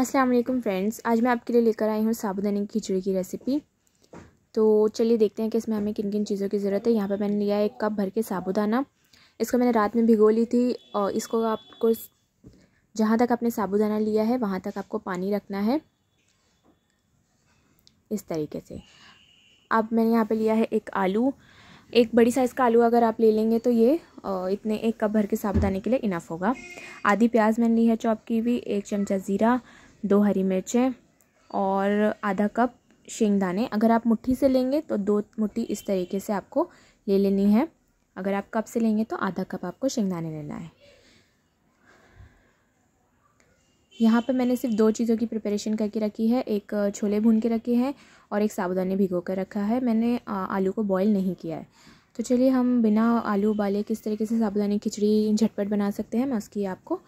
अस्सलाम वालेकुम फ्रेंड्स आज मैं आपके लिए लेकर आई हूँ साबुदाने की खिचड़ी की रेसिपी तो चलिए देखते हैं कि इसमें हमें किन किन चीज़ों की ज़रूरत है यहाँ पर मैंने लिया है एक कप भर के साबुदाना इसको मैंने रात में भिगो ली थी और इसको आपको जहाँ तक आपने साबुदाना लिया है वहाँ तक आपको पानी रखना है इस तरीके से अब मैंने यहाँ पर लिया है एक आलू एक बड़ी साइज़ का आलू अगर आप ले लेंगे तो ये इतने एक कप भर के साबुदाने के लिए इनफ होगा आधी प्याज मैंने ली है चॉप की भी एक चमचा ज़ीरा दो हरी मिर्चें और आधा कप शेंगदाने अगर आप मुट्ठी से लेंगे तो दो मुट्ठी इस तरीके से आपको ले लेनी है अगर आप कप से लेंगे तो आधा कप आपको शेंगदाने लेना है यहाँ पर मैंने सिर्फ दो चीज़ों की प्रिपरेशन करके रखी है एक छोले भून के रखे हैं और एक साबुदाने भिगो कर रखा है मैंने आलू को बॉईल नहीं किया है तो चलिए हम बिना आलू उबाले किस तरीके से साबुदाने खिचड़ी झटपट बना सकते हैं मैं उसकी आपको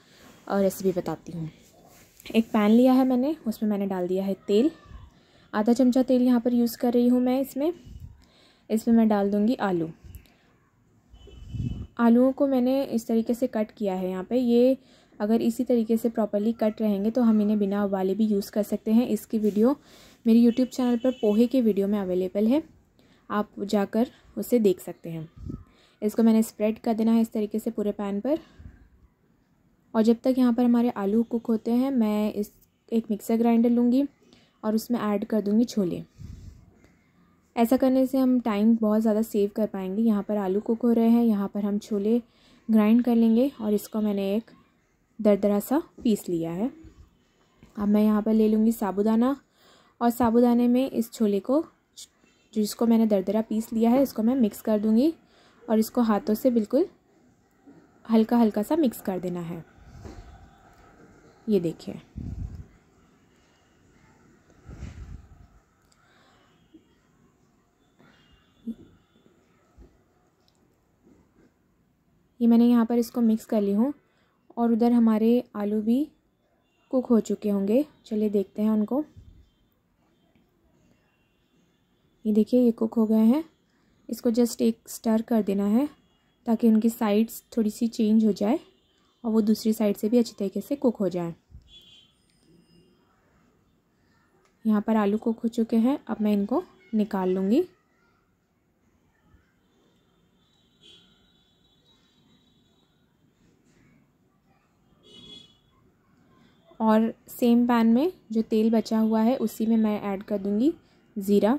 रेसिपी बताती हूँ एक पैन लिया है मैंने उसमें मैंने डाल दिया है तेल आधा चमचा तेल यहाँ पर यूज़ कर रही हूँ मैं इसमें इसमें मैं डाल दूँगी आलू आलूओं को मैंने इस तरीके से कट किया है यहाँ पे ये अगर इसी तरीके से प्रॉपरली कट रहेंगे तो हम इन्हें बिना उबाले भी यूज़ कर सकते हैं इसकी वीडियो मेरे यूट्यूब चैनल पर पोहे के वीडियो में अवेलेबल है आप जाकर उसे देख सकते हैं इसको मैंने स्प्रेड कर देना है इस तरीके से पूरे पैन पर और जब तक यहाँ पर हमारे आलू कुक होते हैं मैं इस एक मिक्सर ग्राइंडर लूँगी और उसमें ऐड कर दूँगी छोले ऐसा करने से हम टाइम बहुत ज़्यादा सेव कर पाएंगे यहाँ पर आलू कुक हो रहे हैं यहाँ पर हम छोले ग्राइंड कर लेंगे और इसको मैंने एक दरदरा सा पीस लिया है अब मैं यहाँ पर ले लूँगी साबुदाना और साबुदाने में इस छोले को जिसको मैंने दरदरा पीस लिया है इसको मैं मिक्स कर दूँगी और इसको हाथों से बिल्कुल हल्का हल्का सा मिक्स कर देना है ये देखिए ये मैंने यहाँ पर इसको मिक्स कर ली हूँ और उधर हमारे आलू भी कुक हो चुके होंगे चलिए देखते हैं उनको ये देखिए ये कुक हो गए हैं इसको जस्ट एक स्टर कर देना है ताकि उनकी साइड्स थोड़ी सी चेंज हो जाए और वो दूसरी साइड से भी अच्छी तरीके से कुक हो जाए यहाँ पर आलू कुक हो चुके हैं अब मैं इनको निकाल लूँगी और सेम पैन में जो तेल बचा हुआ है उसी में मैं ऐड कर दूँगी ज़ीरा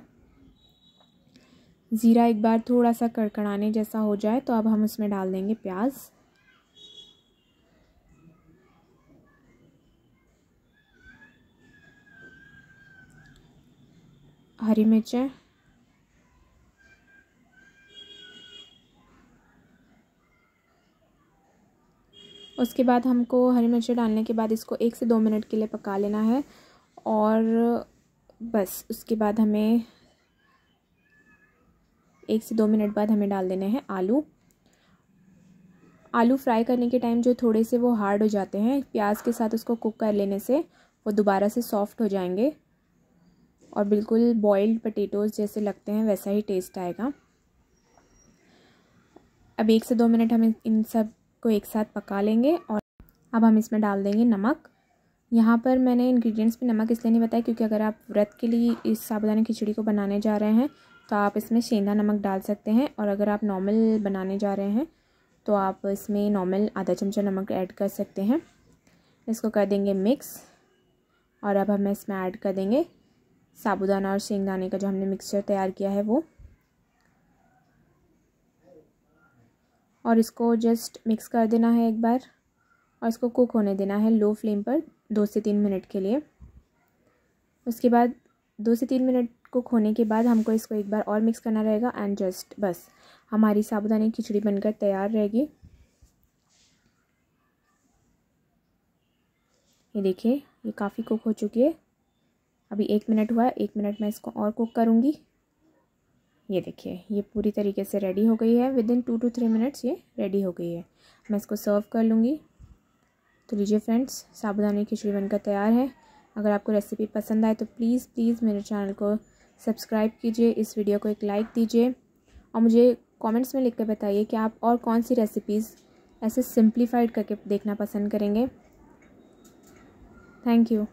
ज़ीरा एक बार थोड़ा सा कड़कड़ाने जैसा हो जाए तो अब हम उसमें डाल देंगे प्याज़ हरी मिर्चें उसके बाद हमको हरी मिर्चें डालने के बाद इसको एक से दो मिनट के लिए पका लेना है और बस उसके बाद हमें एक से दो मिनट बाद हमें डाल देने हैं आलू आलू फ्राई करने के टाइम जो थोड़े से वो हार्ड हो जाते हैं प्याज के साथ उसको कुक कर लेने से वो दोबारा से सॉफ्ट हो जाएंगे और बिल्कुल बॉइल्ड पटेटोज़ जैसे लगते हैं वैसा ही टेस्ट आएगा अब एक से दो मिनट हम इन सब को एक साथ पका लेंगे और अब हम इसमें डाल देंगे नमक यहाँ पर मैंने इंग्रेडिएंट्स में नमक इसलिए नहीं बताया क्योंकि अगर आप व्रत के लिए इस साबुदाना खिचड़ी को बनाने जा रहे हैं तो आप इसमें शेंदा नमक डाल सकते हैं और अगर आप नॉर्मल बनाने जा रहे हैं तो आप इसमें नॉर्मल आधा चमचा नमक ऐड कर सकते हैं इसको कर देंगे मिक्स और अब हम इसमें ऐड कर देंगे साबुदाना और शेंगदाने का जो हमने मिक्सचर तैयार किया है वो और इसको जस्ट मिक्स कर देना है एक बार और इसको कुक होने देना है लो फ्लेम पर दो से तीन मिनट के लिए उसके बाद दो से तीन मिनट कुक होने के बाद हमको इसको एक बार और मिक्स करना रहेगा एंड जस्ट बस हमारी साबुदाने खिचड़ी बनकर तैयार रहेगी ये देखिए ये काफ़ी कुक हो चुकी है अभी एक मिनट हुआ है एक मिनट में इसको और कुक करूँगी ये देखिए ये पूरी तरीके से रेडी हो गई है within two two three minutes ये रेडी हो गई है मैं इसको सर्व कर लूँगी तो लीजिए फ्रेंड्स साबुदानी खिचड़ी बनकर तैयार है अगर आपको रेसिपी पसंद आए तो प्लीज़ प्लीज़ मेरे चैनल को सब्सक्राइब कीजिए इस वीडियो को एक लाइक दीजिए और मुझे कमेंट्स में लिख कर बताइए कि आप और कौन सी रेसिपीज़ ऐसे सिंप्लीफाइड करके देखना पसंद करेंगे थैंक यू